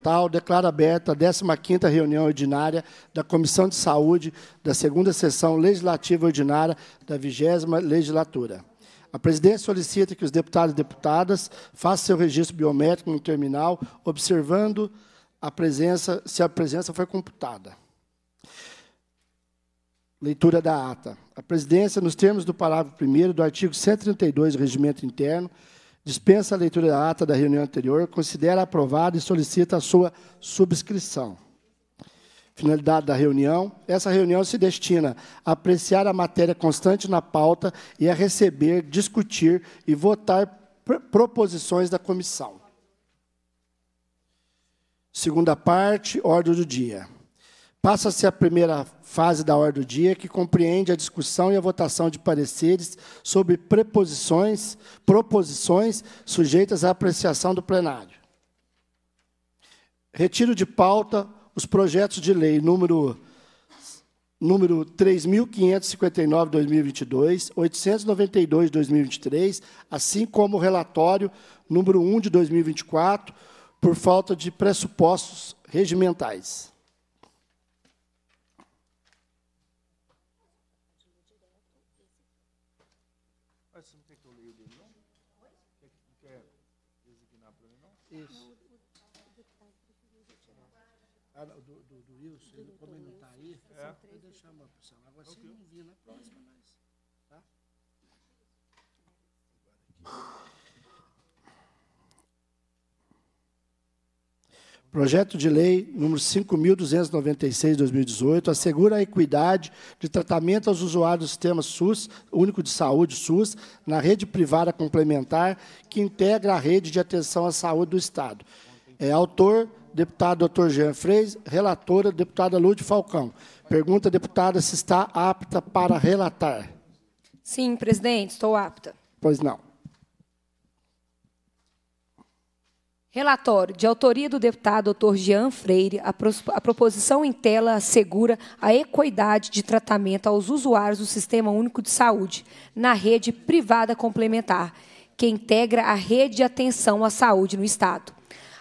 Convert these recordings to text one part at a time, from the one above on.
Tal, declaro aberta a 15ª reunião ordinária da Comissão de Saúde da segunda sessão legislativa ordinária da 20ª legislatura. A presidência solicita que os deputados e deputadas façam seu registro biométrico no terminal, observando a presença, se a presença foi computada. Leitura da ata. A presidência, nos termos do parágrafo 1 do artigo 132 do Regimento Interno, dispensa a leitura da ata da reunião anterior, considera aprovada e solicita a sua subscrição. Finalidade da reunião: essa reunião se destina a apreciar a matéria constante na pauta e a receber, discutir e votar pr proposições da comissão. Segunda parte, ordem do dia. Passa-se a primeira fase da ordem do dia, que compreende a discussão e a votação de pareceres sobre preposições, proposições sujeitas à apreciação do plenário. Retiro de pauta os projetos de lei número número 3.559/2022, 892/2023, assim como o relatório número 1 de 2024, por falta de pressupostos regimentais. Projeto de Lei número 5.296/2018 assegura a equidade de tratamento aos usuários do Sistema SUS Único de Saúde (SUS) na rede privada complementar que integra a rede de atenção à saúde do Estado. É autor deputado Dr. Jean Freis, relatora deputada Lúdia Falcão. Pergunta deputada se está apta para relatar. Sim, presidente, estou apta. Pois não. Relatório de autoria do deputado Dr. Jean Freire, a, a proposição em tela assegura a equidade de tratamento aos usuários do Sistema Único de Saúde na rede privada complementar, que integra a rede de atenção à saúde no Estado.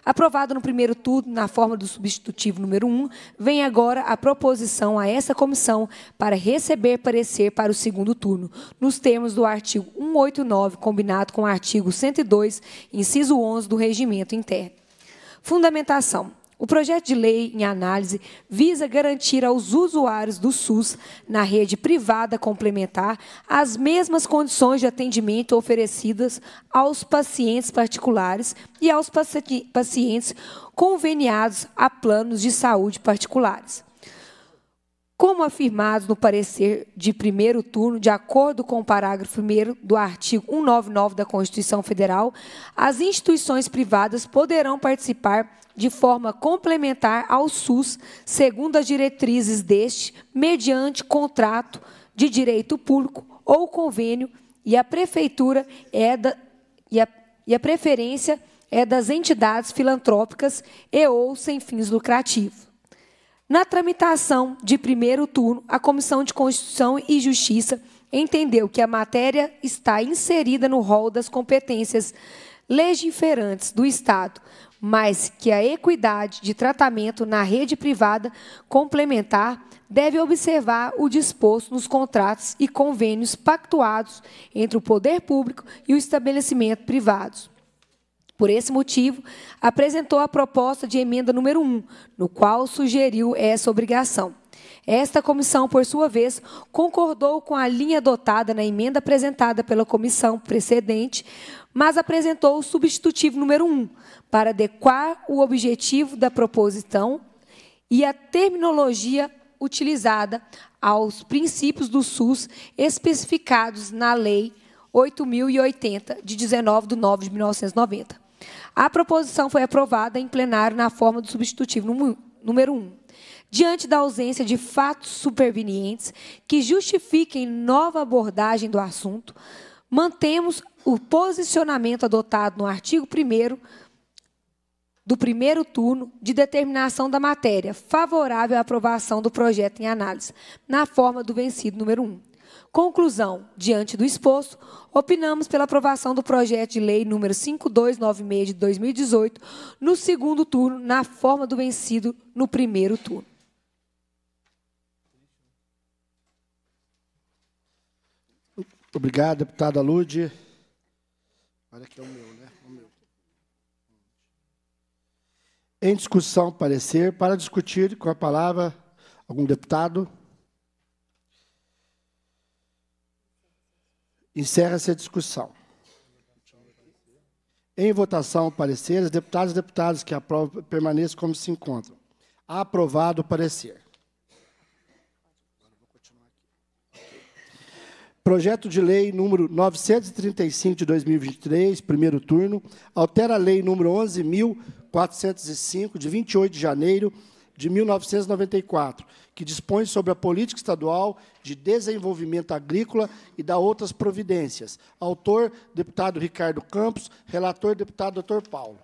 Aprovado no primeiro turno, na forma do substitutivo número 1, vem agora a proposição a essa comissão para receber parecer para o segundo turno, nos termos do artigo 189, combinado com o artigo 102, inciso 11 do Regimento Interno. Fundamentação. O projeto de lei em análise visa garantir aos usuários do SUS na rede privada complementar as mesmas condições de atendimento oferecidas aos pacientes particulares e aos pacientes conveniados a planos de saúde particulares. Como afirmado no parecer de primeiro turno, de acordo com o parágrafo 1 do artigo 199 da Constituição Federal, as instituições privadas poderão participar de forma complementar ao SUS, segundo as diretrizes deste, mediante contrato de direito público ou convênio, e a prefeitura é da, e, a, e a preferência é das entidades filantrópicas e ou sem fins lucrativos. Na tramitação de primeiro turno, a Comissão de Constituição e Justiça entendeu que a matéria está inserida no rol das competências legiferantes do Estado mas que a equidade de tratamento na rede privada complementar deve observar o disposto nos contratos e convênios pactuados entre o poder público e o estabelecimento privados. Por esse motivo, apresentou a proposta de emenda número 1, no qual sugeriu essa obrigação. Esta comissão, por sua vez, concordou com a linha adotada na emenda apresentada pela comissão precedente, mas apresentou o substitutivo número 1, um, para adequar o objetivo da proposição e a terminologia utilizada aos princípios do SUS especificados na Lei 8.080, de 19 de 9 de 1990. A proposição foi aprovada em plenário na forma do substitutivo número 1. Um diante da ausência de fatos supervenientes que justifiquem nova abordagem do assunto, mantemos o posicionamento adotado no artigo 1 do primeiro turno de determinação da matéria, favorável à aprovação do projeto em análise, na forma do vencido número 1. Conclusão: diante do exposto, opinamos pela aprovação do projeto de lei número 5296 de 2018 no segundo turno, na forma do vencido no primeiro turno. Obrigado, deputada Lude. Olha que é o meu, né? É o meu. Em discussão, parecer, para discutir com a palavra algum deputado. Encerra-se a discussão. Em votação, parecer, os deputados e deputadas que aprovam permaneçam como se encontram. Aprovado o parecer. Projeto de Lei número 935 de 2023, primeiro turno, altera a Lei número 11.405, de 28 de janeiro de 1994, que dispõe sobre a política estadual de desenvolvimento agrícola e da outras providências. Autor, deputado Ricardo Campos, relator, deputado Dr. Paulo.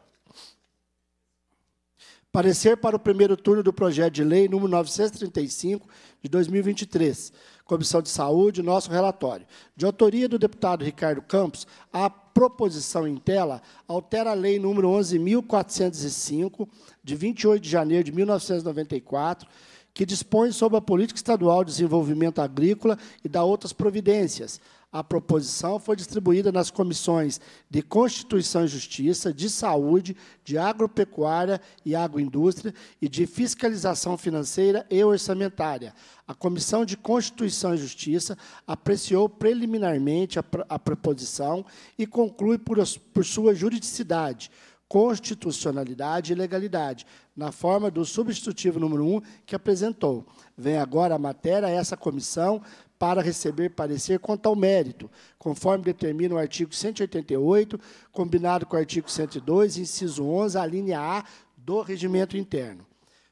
Parecer para o primeiro turno do projeto de lei número 935 de 2023. Comissão de Saúde, nosso relatório. De autoria do deputado Ricardo Campos, a proposição em tela altera a lei número 11405 de 28 de janeiro de 1994, que dispõe sobre a política estadual de desenvolvimento agrícola e da outras providências, a proposição foi distribuída nas comissões de Constituição e Justiça, de Saúde, de Agropecuária e Agroindústria e de Fiscalização Financeira e Orçamentária. A Comissão de Constituição e Justiça apreciou preliminarmente a, a proposição e conclui por, por sua juridicidade, constitucionalidade e legalidade, na forma do substitutivo número 1 um que apresentou. Vem agora a matéria a essa comissão para receber parecer quanto ao mérito, conforme determina o artigo 188, combinado com o artigo 102, inciso 11, alínea linha A do regimento interno.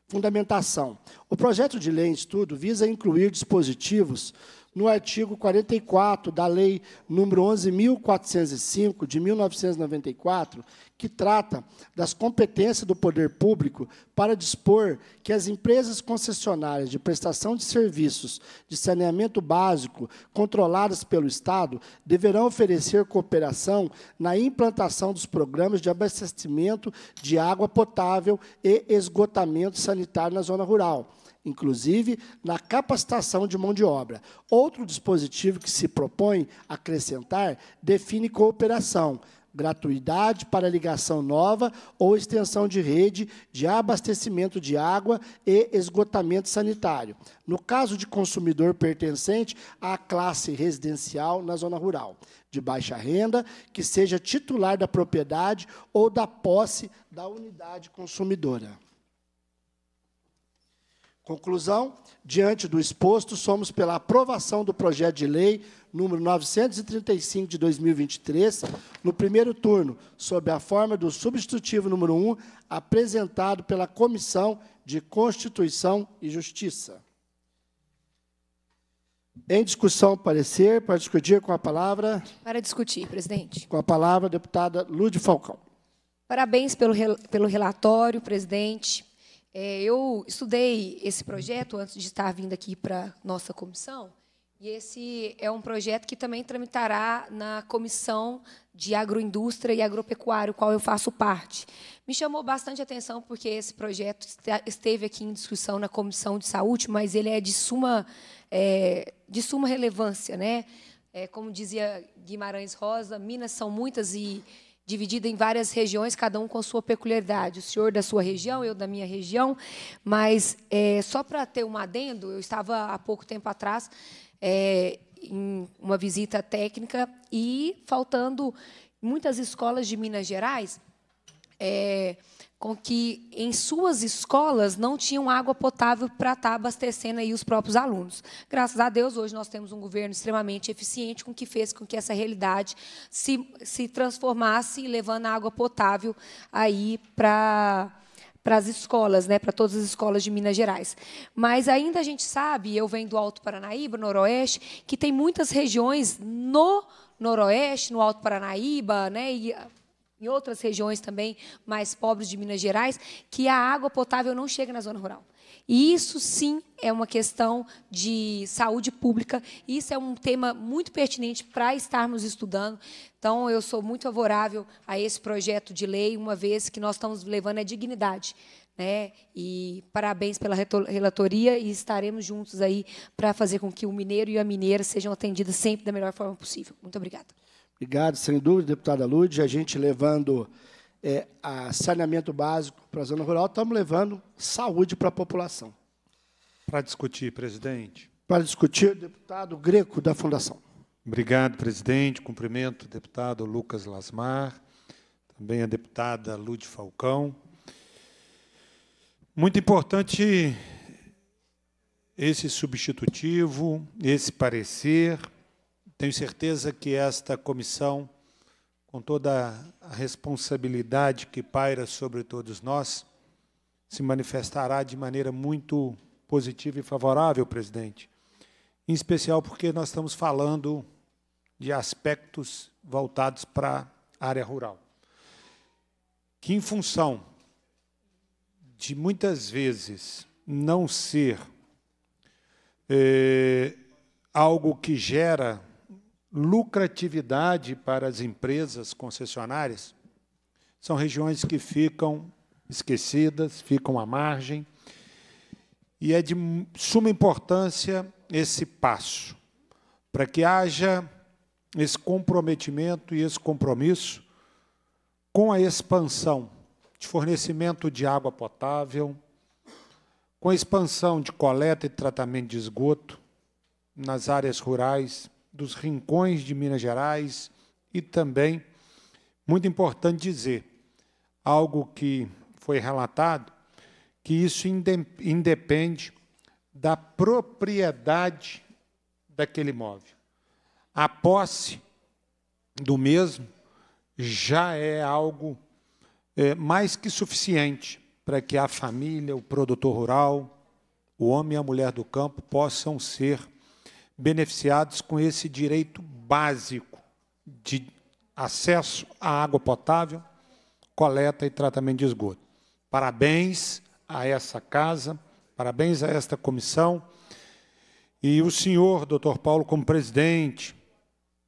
Fundamentação. O projeto de lei em estudo visa incluir dispositivos no artigo 44 da Lei número 11.405, de 1994, que trata das competências do poder público para dispor que as empresas concessionárias de prestação de serviços de saneamento básico controladas pelo Estado deverão oferecer cooperação na implantação dos programas de abastecimento de água potável e esgotamento sanitário na zona rural inclusive na capacitação de mão de obra. Outro dispositivo que se propõe acrescentar define cooperação, gratuidade para ligação nova ou extensão de rede de abastecimento de água e esgotamento sanitário, no caso de consumidor pertencente à classe residencial na zona rural, de baixa renda, que seja titular da propriedade ou da posse da unidade consumidora. Conclusão: diante do exposto, somos pela aprovação do projeto de lei número 935 de 2023, no primeiro turno, sob a forma do substitutivo número 1, apresentado pela Comissão de Constituição e Justiça. Em discussão, parecer, para discutir com a palavra. Para discutir, presidente. Com a palavra, deputada Lude Falcão. Parabéns pelo, pelo relatório, presidente. É, eu estudei esse projeto antes de estar vindo aqui para nossa comissão, e esse é um projeto que também tramitará na comissão de agroindústria e agropecuário, qual eu faço parte. Me chamou bastante atenção porque esse projeto esteve aqui em discussão na comissão de saúde, mas ele é de suma, é, de suma relevância, né? É, como dizia Guimarães Rosa, Minas são muitas e dividida em várias regiões, cada um com a sua peculiaridade. O senhor da sua região, eu da minha região. Mas, é, só para ter um adendo, eu estava há pouco tempo atrás é, em uma visita técnica e faltando muitas escolas de Minas Gerais. É, com que em suas escolas não tinham água potável para estar tá abastecendo aí os próprios alunos. Graças a Deus, hoje nós temos um governo extremamente eficiente, com que fez com que essa realidade se, se transformasse, levando a água potável aí para para as escolas, né, para todas as escolas de Minas Gerais. Mas ainda a gente sabe, eu venho do Alto Paranaíba, Noroeste, que tem muitas regiões no Noroeste, no Alto Paranaíba, né, e em outras regiões também mais pobres de Minas Gerais, que a água potável não chega na zona rural. E isso sim é uma questão de saúde pública. Isso é um tema muito pertinente para estarmos estudando. Então, eu sou muito favorável a esse projeto de lei, uma vez que nós estamos levando a dignidade. Né? E parabéns pela relatoria e estaremos juntos aí para fazer com que o mineiro e a mineira sejam atendidos sempre da melhor forma possível. Muito obrigada. Obrigado, sem dúvida, deputada Lud. A gente levando é, saneamento básico para a zona rural, estamos levando saúde para a população. Para discutir, presidente. Para discutir, deputado Greco, da Fundação. Obrigado, presidente. Cumprimento o deputado Lucas Lasmar, também a deputada Lud Falcão. Muito importante esse substitutivo, esse parecer tenho certeza que esta comissão, com toda a responsabilidade que paira sobre todos nós, se manifestará de maneira muito positiva e favorável, presidente. Em especial porque nós estamos falando de aspectos voltados para a área rural. Que, em função de muitas vezes não ser é, algo que gera lucratividade para as empresas concessionárias. São regiões que ficam esquecidas, ficam à margem. E é de suma importância esse passo, para que haja esse comprometimento e esse compromisso com a expansão de fornecimento de água potável, com a expansão de coleta e tratamento de esgoto nas áreas rurais, dos rincões de Minas Gerais e também, muito importante dizer, algo que foi relatado, que isso independe da propriedade daquele imóvel. A posse do mesmo já é algo é, mais que suficiente para que a família, o produtor rural, o homem e a mulher do campo possam ser beneficiados com esse direito básico de acesso à água potável, coleta e tratamento de esgoto. Parabéns a essa casa, parabéns a esta comissão. E o senhor, doutor Paulo, como presidente,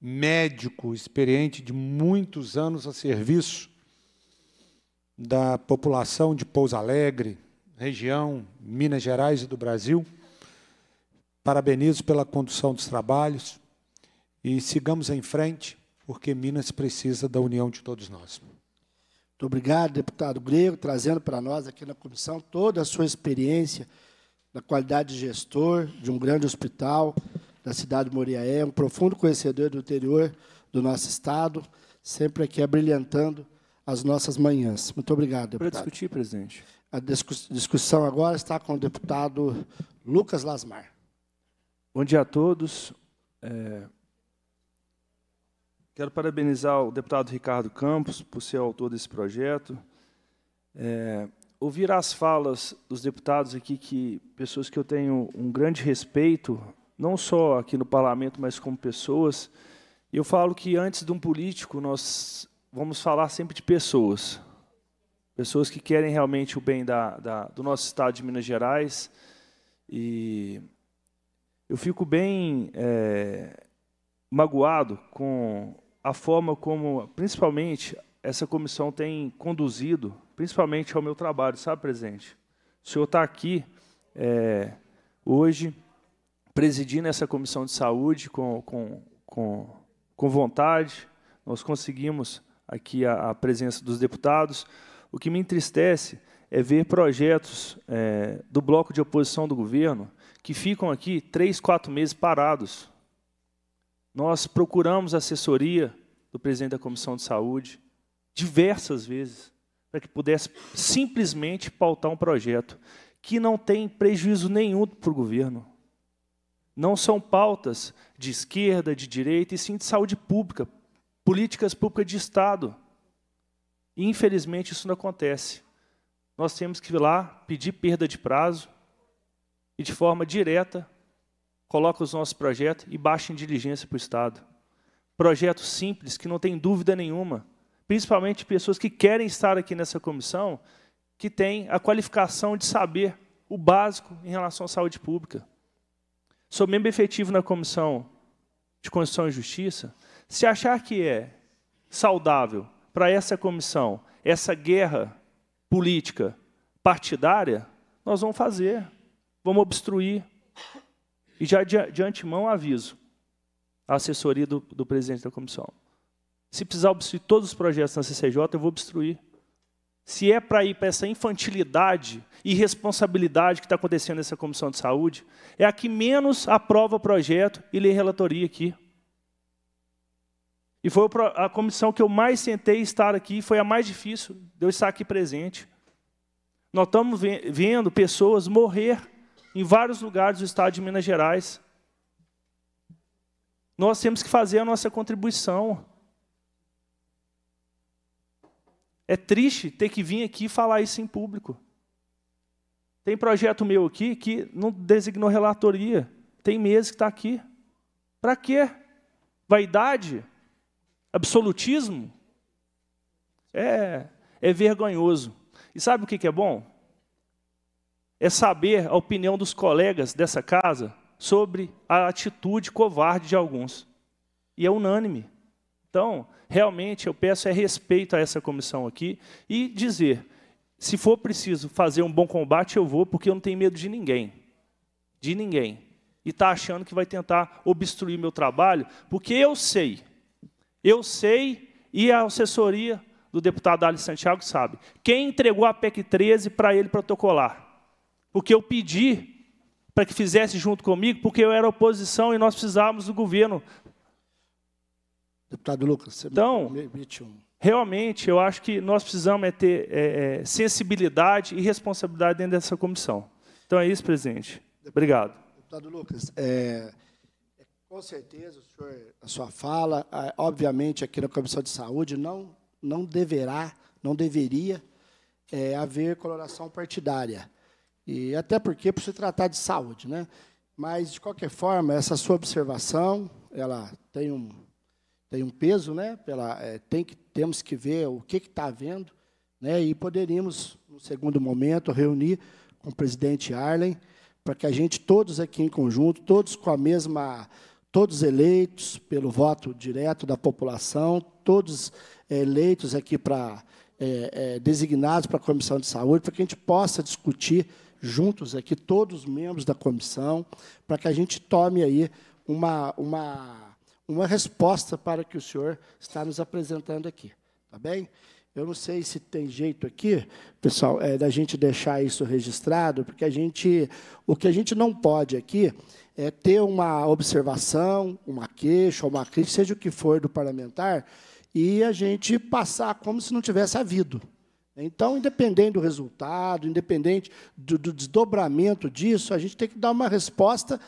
médico experiente de muitos anos a serviço da população de Pouso Alegre, região, Minas Gerais e do Brasil, Parabenizo pela condução dos trabalhos e sigamos em frente, porque Minas precisa da união de todos nós. Muito obrigado, deputado Grego, trazendo para nós aqui na comissão toda a sua experiência na qualidade de gestor de um grande hospital da cidade de Moriaé, um profundo conhecedor do interior do nosso estado, sempre aqui abrilhantando as nossas manhãs. Muito obrigado, deputado. Para discutir, presidente. A discussão agora está com o deputado Lucas Lasmar. Bom dia a todos. É... Quero parabenizar o deputado Ricardo Campos por ser autor desse projeto. É... Ouvir as falas dos deputados aqui, que pessoas que eu tenho um grande respeito, não só aqui no parlamento, mas como pessoas. Eu falo que antes de um político, nós vamos falar sempre de pessoas. Pessoas que querem realmente o bem da, da do nosso estado de Minas Gerais. E eu fico bem é, magoado com a forma como, principalmente, essa comissão tem conduzido, principalmente ao meu trabalho, sabe, presidente? O senhor está aqui é, hoje presidindo essa comissão de saúde com, com, com, com vontade, nós conseguimos aqui a, a, presença dos deputados. O que me entristece é ver projetos é, do bloco de oposição do governo que ficam aqui três, quatro meses parados. Nós procuramos assessoria do presidente da Comissão de Saúde diversas vezes para que pudesse simplesmente pautar um projeto que não tem prejuízo nenhum para o governo. Não são pautas de esquerda, de direita, e sim de saúde pública, políticas públicas de Estado. E, infelizmente, isso não acontece. Nós temos que ir lá pedir perda de prazo, e de forma direta coloca os nossos projetos e baixa em diligência para o Estado. Projetos simples que não tem dúvida nenhuma, principalmente pessoas que querem estar aqui nessa comissão, que têm a qualificação de saber o básico em relação à saúde pública. Sou membro efetivo na Comissão de Constituição e Justiça. Se achar que é saudável para essa comissão essa guerra política partidária, nós vamos fazer vamos obstruir. E já de, de antemão aviso a assessoria do, do presidente da comissão. Se precisar obstruir todos os projetos na CCJ, eu vou obstruir. Se é para ir para essa infantilidade e responsabilidade que está acontecendo nessa comissão de saúde, é a que menos aprova projeto e lê relatoria aqui. E foi a comissão que eu mais sentei estar aqui, foi a mais difícil de eu estar aqui presente. Nós estamos vendo pessoas morrer em vários lugares do estado de Minas Gerais. Nós temos que fazer a nossa contribuição. É triste ter que vir aqui falar isso em público. Tem projeto meu aqui que não designou relatoria. Tem meses que está aqui. Para quê? Vaidade? Absolutismo? É, é vergonhoso. E sabe o que, que é bom? é saber a opinião dos colegas dessa casa sobre a atitude covarde de alguns. E é unânime. Então, realmente, eu peço é respeito a essa comissão aqui e dizer: se for preciso fazer um bom combate, eu vou, porque eu não tenho medo de ninguém. De ninguém. E está achando que vai tentar obstruir meu trabalho, porque eu sei. Eu sei e a assessoria do deputado Ali Santiago sabe. Quem entregou a PEC 13 para ele protocolar? porque eu pedi para que fizesse junto comigo, porque eu era oposição e nós precisávamos do governo. Deputado Lucas, você então, me permite um... Realmente, eu acho que nós precisamos é ter é, é, sensibilidade e responsabilidade dentro dessa comissão. Então é isso, presidente. Obrigado. Deputado Lucas, é, é com certeza senhor, a sua fala, obviamente aqui na Comissão de Saúde não não deverá, não deveria é, haver coloração partidária. E até porque por se tratar de saúde, né? Mas de qualquer forma, essa sua observação, ela tem um tem um peso, né? Pela, é, tem que temos que ver o que está havendo, né? E poderíamos, no segundo momento, reunir com o presidente Arlen para que a gente todos aqui em conjunto, todos com a mesma, todos eleitos pelo voto direto da população, todos é, eleitos aqui para é, é, designados para a Comissão de Saúde, para que a gente possa discutir juntos aqui, todos os membros da comissão, para que a gente tome aí uma, uma, uma resposta para que o senhor está nos apresentando aqui. Tá bem? Eu não sei se tem jeito aqui, pessoal, é, da gente deixar isso registrado, porque a gente, o que a gente não pode aqui é ter uma observação, uma queixa, uma crítica, seja o que for do parlamentar, e a gente passar como se não tivesse havido. Então, independente do resultado, independente do, do desdobramento disso, a gente tem que dar uma resposta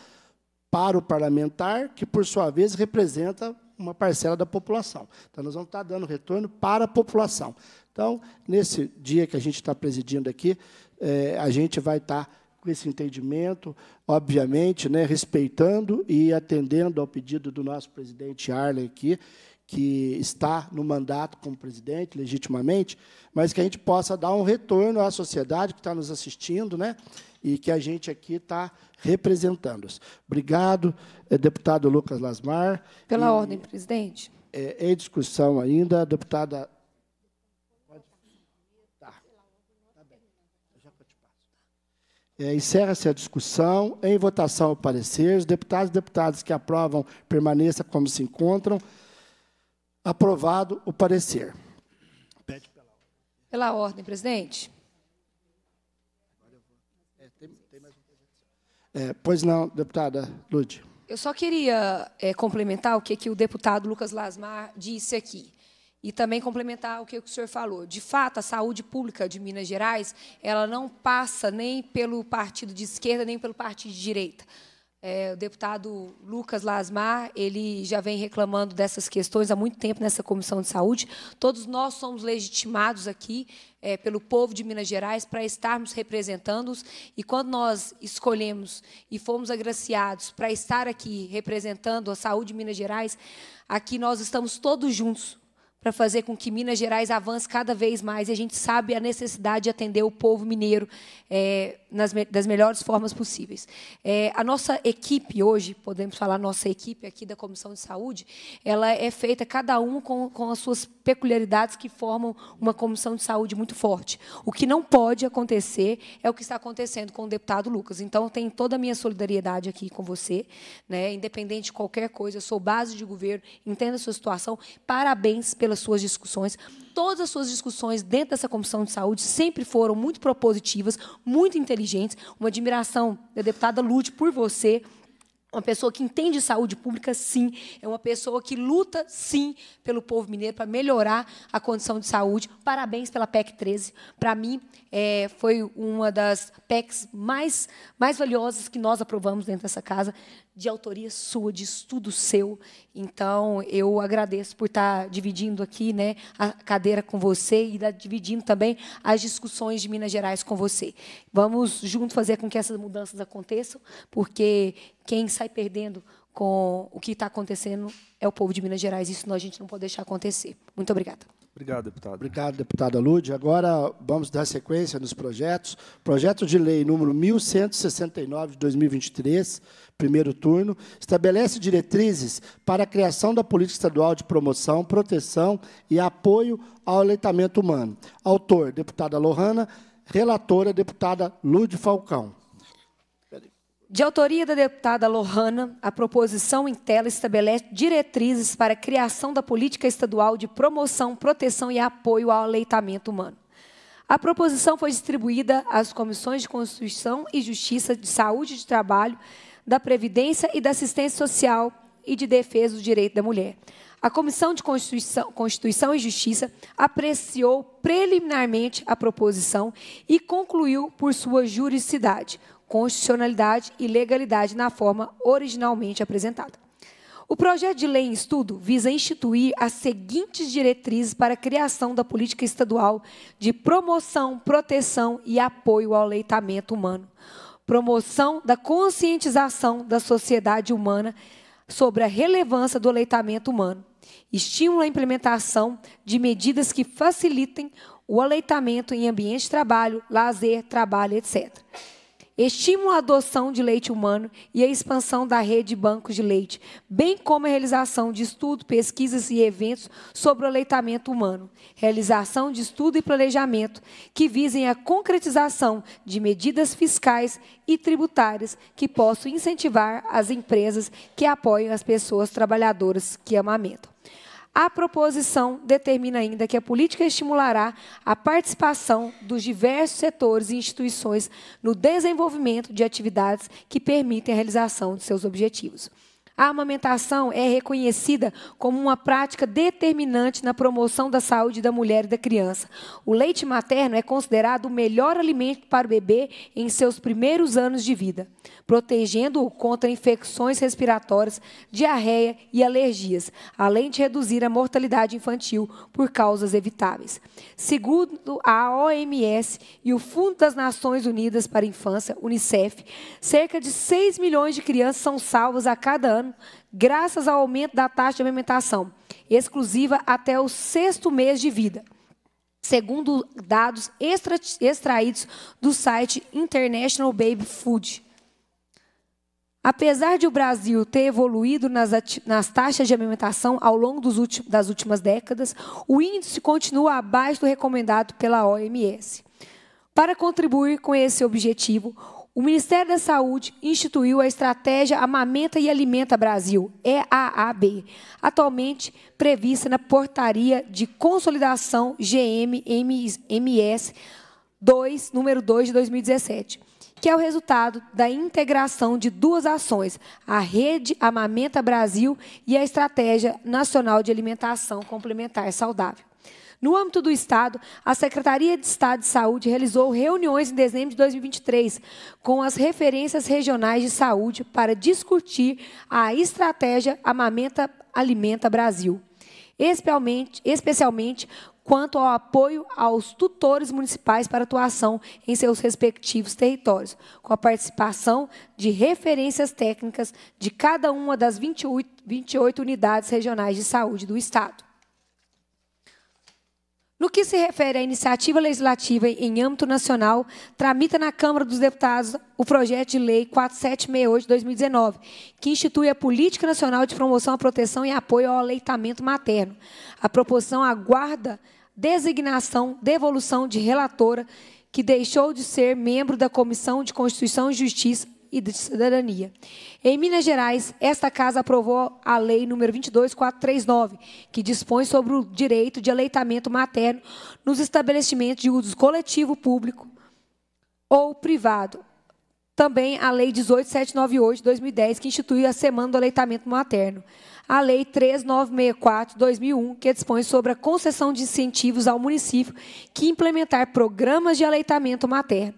para o parlamentar, que, por sua vez, representa uma parcela da população. Então, nós vamos estar dando retorno para a população. Então, nesse dia que a gente está presidindo aqui, é, a gente vai estar com esse entendimento, obviamente, né, respeitando e atendendo ao pedido do nosso presidente Arlen aqui, que está no mandato como presidente, legitimamente, mas que a gente possa dar um retorno à sociedade que está nos assistindo né, e que a gente aqui está representando. -os. Obrigado, eh, deputado Lucas Lasmar. Pela e, ordem, presidente. É, é em discussão ainda, a deputada. Tá. tá bem. Já É, Encerra-se a discussão. Em votação, o parecer. Os deputados e deputadas que aprovam permaneçam como se encontram. Aprovado o parecer. Pede pela ordem. Pela ordem, presidente. É, é pois não, deputada Lude. Eu só queria é, complementar o que, que o deputado Lucas Lasmar disse aqui e também complementar o que o senhor falou. De fato, a saúde pública de Minas Gerais, ela não passa nem pelo partido de esquerda, nem pelo partido de direita. É, o deputado Lucas Lasmar, ele já vem reclamando dessas questões há muito tempo nessa comissão de saúde. Todos nós somos legitimados aqui é, pelo povo de Minas Gerais para estarmos representando-os. E quando nós escolhemos e fomos agraciados para estar aqui representando a saúde de Minas Gerais, aqui nós estamos todos juntos para fazer com que Minas Gerais avance cada vez mais. E a gente sabe a necessidade de atender o povo mineiro. É, nas, das melhores formas possíveis. É, a nossa equipe hoje, podemos falar nossa equipe aqui da Comissão de Saúde, ela é feita cada um com, com as suas peculiaridades que formam uma Comissão de Saúde muito forte. O que não pode acontecer é o que está acontecendo com o deputado Lucas. Então, tenho toda a minha solidariedade aqui com você, né? independente de qualquer coisa, eu sou base de governo, entendo a sua situação, parabéns pelas suas discussões. Todas as suas discussões dentro dessa Comissão de Saúde sempre foram muito propositivas, muito inteligentes, inteligentes, uma admiração da deputada Lute por você, uma pessoa que entende saúde pública, sim. É uma pessoa que luta, sim, pelo povo mineiro para melhorar a condição de saúde. Parabéns pela PEC 13. Para mim, é, foi uma das PECs mais, mais valiosas que nós aprovamos dentro dessa casa, de autoria sua, de estudo seu. Então, eu agradeço por estar tá dividindo aqui né, a cadeira com você e tá dividindo também as discussões de Minas Gerais com você. Vamos juntos fazer com que essas mudanças aconteçam, porque quem sai sai perdendo com o que está acontecendo é o povo de Minas Gerais. Isso a gente não pode deixar acontecer. Muito obrigada. Obrigado, deputado. Obrigado, deputada Lude. Agora vamos dar sequência nos projetos. Projeto de lei número 1169 de 2023, primeiro turno, estabelece diretrizes para a criação da política estadual de promoção, proteção e apoio ao aleitamento humano. Autor, deputada Lohana, relatora, deputada Lude Falcão. De autoria da deputada Lohana, a proposição em tela estabelece diretrizes para a criação da política estadual de promoção, proteção e apoio ao aleitamento humano. A proposição foi distribuída às comissões de Constituição e Justiça, de Saúde e de Trabalho, da Previdência e da Assistência Social e de Defesa do Direito da Mulher. A Comissão de Constituição, Constituição e Justiça apreciou preliminarmente a proposição e concluiu por sua juridicidade, constitucionalidade e legalidade na forma originalmente apresentada. O projeto de lei em estudo visa instituir as seguintes diretrizes para a criação da política estadual de promoção, proteção e apoio ao leitamento humano, promoção da conscientização da sociedade humana sobre a relevância do leitamento humano, estímulo à implementação de medidas que facilitem o aleitamento em ambiente de trabalho, lazer, trabalho, etc. Estímulo a adoção de leite humano e a expansão da rede de bancos de leite, bem como a realização de estudo, pesquisas e eventos sobre o aleitamento humano, realização de estudo e planejamento que visem a concretização de medidas fiscais e tributárias que possam incentivar as empresas que apoiam as pessoas trabalhadoras que amamentam. A proposição determina ainda que a política estimulará a participação dos diversos setores e instituições no desenvolvimento de atividades que permitem a realização de seus objetivos. A amamentação é reconhecida como uma prática determinante na promoção da saúde da mulher e da criança. O leite materno é considerado o melhor alimento para o bebê em seus primeiros anos de vida, protegendo-o contra infecções respiratórias, diarreia e alergias, além de reduzir a mortalidade infantil por causas evitáveis. Segundo a OMS e o Fundo das Nações Unidas para a Infância, UNICEF, cerca de 6 milhões de crianças são salvas a cada ano ano, graças ao aumento da taxa de alimentação exclusiva até o sexto mês de vida, segundo dados extra, extraídos do site International Baby Food. Apesar de o Brasil ter evoluído nas, nas taxas de alimentação ao longo últimos, das últimas décadas, o índice continua abaixo do recomendado pela OMS. Para contribuir com esse objetivo, o Ministério da Saúde instituiu a estratégia Amamenta e Alimenta Brasil, EAAB, atualmente prevista na portaria de consolidação GMMS 2, número 2 de 2017, que é o resultado da integração de duas ações, a Rede Amamenta Brasil e a Estratégia Nacional de Alimentação Complementar Saudável. No âmbito do Estado, a Secretaria de Estado de Saúde realizou reuniões em dezembro de 2023 com as referências regionais de saúde para discutir a estratégia Amamenta Alimenta Brasil, especialmente, especialmente quanto ao apoio aos tutores municipais para atuação em seus respectivos territórios, com a participação de referências técnicas de cada uma das 28, 28 unidades regionais de saúde do Estado. No que se refere à iniciativa legislativa em âmbito nacional, tramita na Câmara dos Deputados o projeto de lei 4768 de 2019, que institui a Política Nacional de Promoção à Proteção e Apoio ao Aleitamento Materno. A proposição aguarda designação, devolução de relatora que deixou de ser membro da Comissão de Constituição e Justiça e de cidadania. Em Minas Gerais, esta casa aprovou a lei número 22439, que dispõe sobre o direito de aleitamento materno nos estabelecimentos de uso coletivo público ou privado. Também a lei 18798 de 2010, que institui a semana do aleitamento materno a Lei 3964-2001, que dispõe sobre a concessão de incentivos ao município que implementar programas de aleitamento materno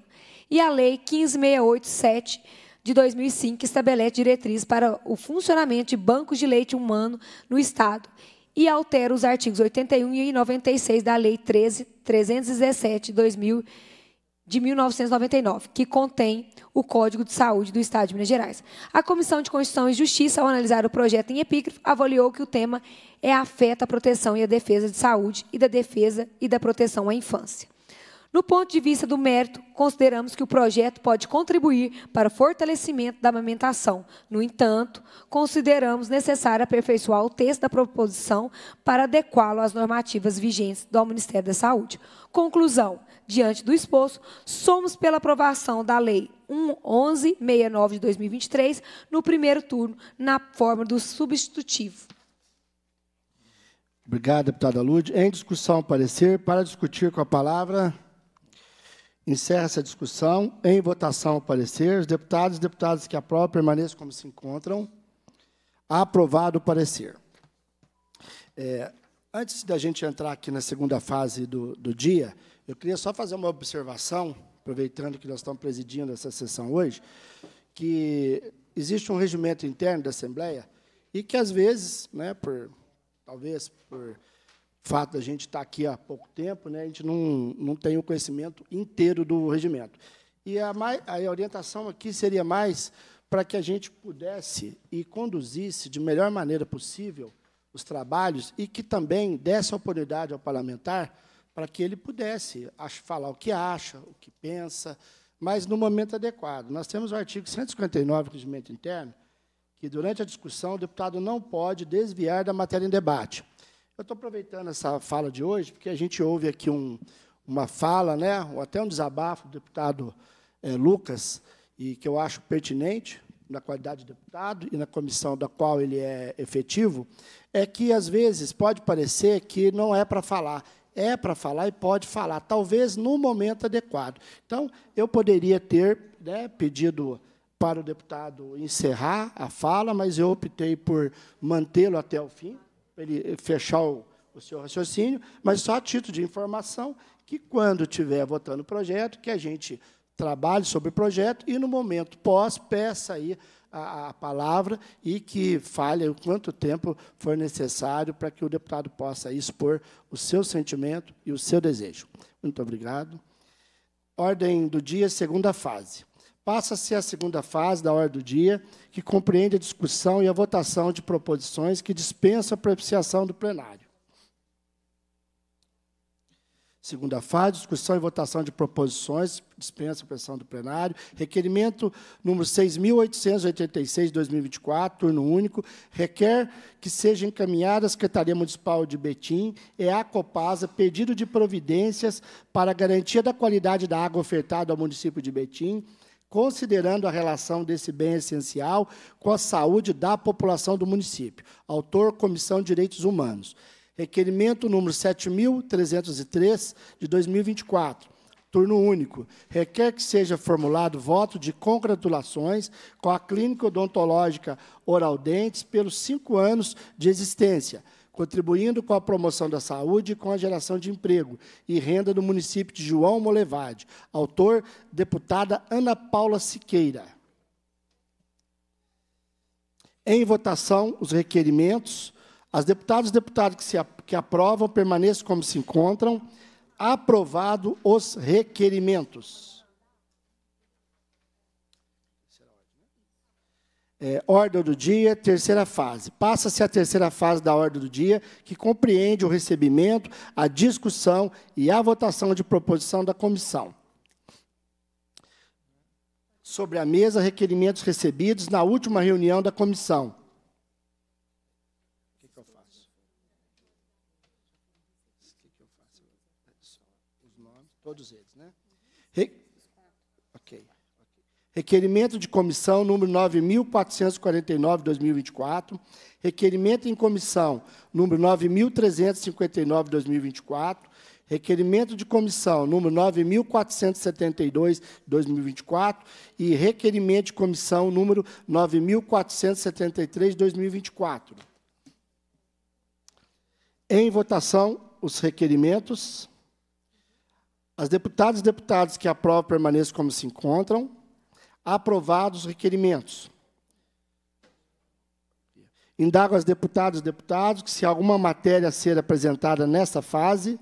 e a Lei 15687 de 2005, que estabelece diretrizes para o funcionamento de bancos de leite humano no Estado e altera os artigos 81 e 96 da Lei 13.317 de 1999, que contém o Código de Saúde do Estado de Minas Gerais. A Comissão de Constituição e Justiça, ao analisar o projeto em epígrafe, avaliou que o tema é afeta a proteção e a defesa de saúde e da defesa e da proteção à infância. No ponto de vista do mérito, consideramos que o projeto pode contribuir para o fortalecimento da amamentação. No entanto, consideramos necessário aperfeiçoar o texto da proposição para adequá-lo às normativas vigentes do Ministério da Saúde. Conclusão: diante do exposto, somos pela aprovação da Lei 1169 de 2023 no primeiro turno, na forma do substitutivo. Obrigado, deputada Lud. Em discussão, parecer. Para discutir com a palavra. Encerra essa discussão. Em votação, o parecer. Os deputados e deputadas que aprovam permaneçam como se encontram. Aprovado o parecer. É, antes da gente entrar aqui na segunda fase do, do dia, eu queria só fazer uma observação, aproveitando que nós estamos presidindo essa sessão hoje, que existe um regimento interno da Assembleia e que, às vezes, né, por, talvez por fato a gente estar tá aqui há pouco tempo, né, a gente não, não tem o conhecimento inteiro do regimento. E a, mais, a orientação aqui seria mais para que a gente pudesse e conduzisse de melhor maneira possível os trabalhos e que também desse oportunidade ao parlamentar para que ele pudesse falar o que acha, o que pensa, mas no momento adequado. Nós temos o artigo 159 do regimento interno, que durante a discussão o deputado não pode desviar da matéria em debate. Eu estou aproveitando essa fala de hoje, porque a gente ouve aqui um, uma fala, né, ou até um desabafo do deputado é, Lucas, e que eu acho pertinente, na qualidade de deputado e na comissão da qual ele é efetivo, é que, às vezes, pode parecer que não é para falar. É para falar e pode falar, talvez no momento adequado. Então, eu poderia ter né, pedido para o deputado encerrar a fala, mas eu optei por mantê-lo até o fim para ele eh, fechar o, o seu raciocínio, mas só a título de informação, que quando estiver votando o projeto, que a gente trabalhe sobre o projeto e, no momento pós, peça aí a, a palavra e que fale o quanto tempo for necessário para que o deputado possa expor o seu sentimento e o seu desejo. Muito obrigado. Ordem do dia, segunda fase passa-se a segunda fase da ordem do dia, que compreende a discussão e a votação de proposições que dispensam a propiciação do plenário. Segunda fase, discussão e votação de proposições, dispensa a pressão do plenário. Requerimento número 6.886, 2024, turno único, requer que seja encaminhada à Secretaria Municipal de Betim e à Copasa pedido de providências para garantia da qualidade da água ofertada ao município de Betim, considerando a relação desse bem essencial com a saúde da população do município. Autor, Comissão de Direitos Humanos. Requerimento número 7.303, de 2024. Turno único. Requer que seja formulado voto de congratulações com a Clínica Odontológica Oral Dentes pelos cinco anos de existência, contribuindo com a promoção da saúde e com a geração de emprego e renda no município de João Molevade. Autor, deputada Ana Paula Siqueira. Em votação, os requerimentos. As deputadas e deputados que, se, que aprovam permaneçam como se encontram. Aprovado os requerimentos. É, ordem do dia, terceira fase. Passa-se a terceira fase da ordem do dia, que compreende o recebimento, a discussão e a votação de proposição da comissão. Sobre a mesa, requerimentos recebidos na última reunião da comissão. O que, eu faço? O que eu faço? Os nomes, todos eles. requerimento de comissão número 9.449, 2024, requerimento em comissão número 9.359, 2024, requerimento de comissão número 9472 2024 e requerimento de comissão número 9473 2024. Em votação os requerimentos. As deputadas e deputados que aprovam permaneçam como se encontram aprovados os requerimentos. Indago aos deputados e deputados que, se alguma matéria ser apresentada nesta fase,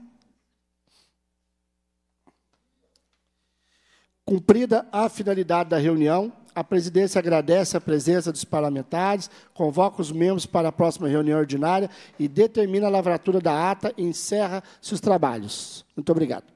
cumprida a finalidade da reunião, a presidência agradece a presença dos parlamentares, convoca os membros para a próxima reunião ordinária e determina a lavratura da ata e encerra seus trabalhos. Muito obrigado.